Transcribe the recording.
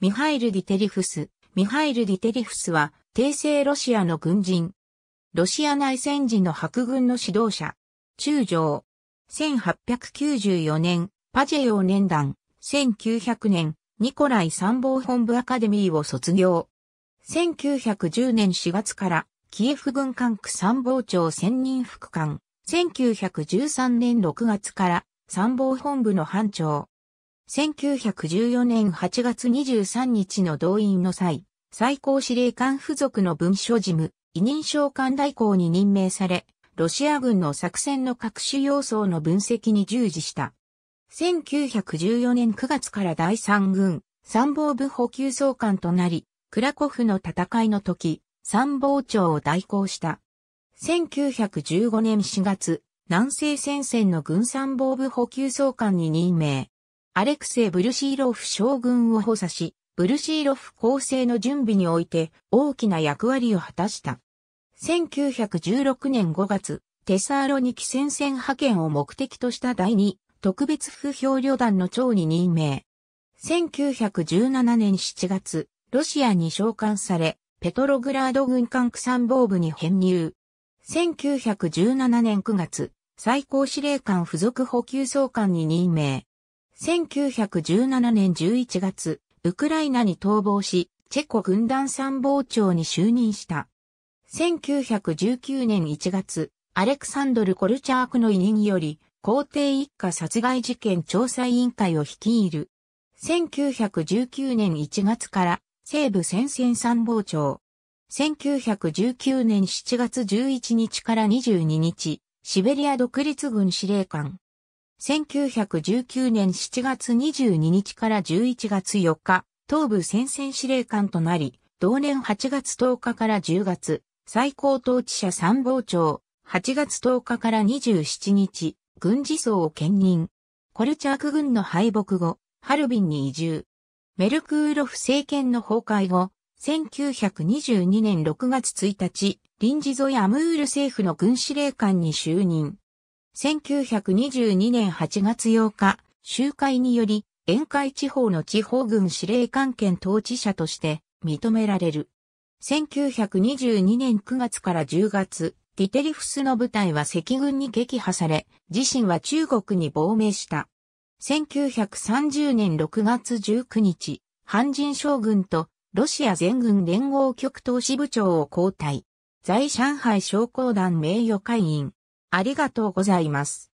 ミハイル・ディテリフス。ミハイル・ディテリフスは、帝政ロシアの軍人。ロシア内戦時の白軍の指導者。中将。1894年、パジェヨ年団。1900年、ニコライ参謀本部アカデミーを卒業。1910年4月から、キエフ軍管区参謀長専任副官。1913年6月から、参謀本部の班長。1914年8月23日の動員の際、最高司令官付属の文書事務、委任召喚代行に任命され、ロシア軍の作戦の各種要素の分析に従事した。1914年9月から第3軍参謀部補給総監となり、クラコフの戦いの時、参謀長を代行した。1915年4月、南西戦線の軍参謀部補給総監に任命。アレクセイ・ブルシーロフ将軍を補佐し、ブルシーロフ構成の準備において大きな役割を果たした。1916年5月、テサーロニキ戦線派遣を目的とした第2特別不評旅団の長に任命。1917年7月、ロシアに召喚され、ペトログラード軍艦区参謀部に編入。1917年9月、最高司令官付属補給総監に任命。1917年11月、ウクライナに逃亡し、チェコ軍団参謀長に就任した。1919年1月、アレクサンドル・コルチャークの委任より、皇帝一家殺害事件調査委員会を率いる。1919年1月から西部戦線参謀長。1919年7月11日から22日、シベリア独立軍司令官。1919年7月22日から11月4日、東部戦線司令官となり、同年8月10日から10月、最高統治者参謀長、8月10日から27日、軍事層を兼任。コルチャーク軍の敗北後、ハルビンに移住。メルクーロフ政権の崩壊後、1922年6月1日、臨時沿いアムール政府の軍司令官に就任。1922年8月8日、集会により、沿海地方の地方軍司令官権統治者として認められる。1922年9月から10月、ディテリフスの部隊は赤軍に撃破され、自身は中国に亡命した。1930年6月19日、藩人将軍とロシア全軍連合局党支部長を交代。在上海商工団名誉会員、ありがとうございます。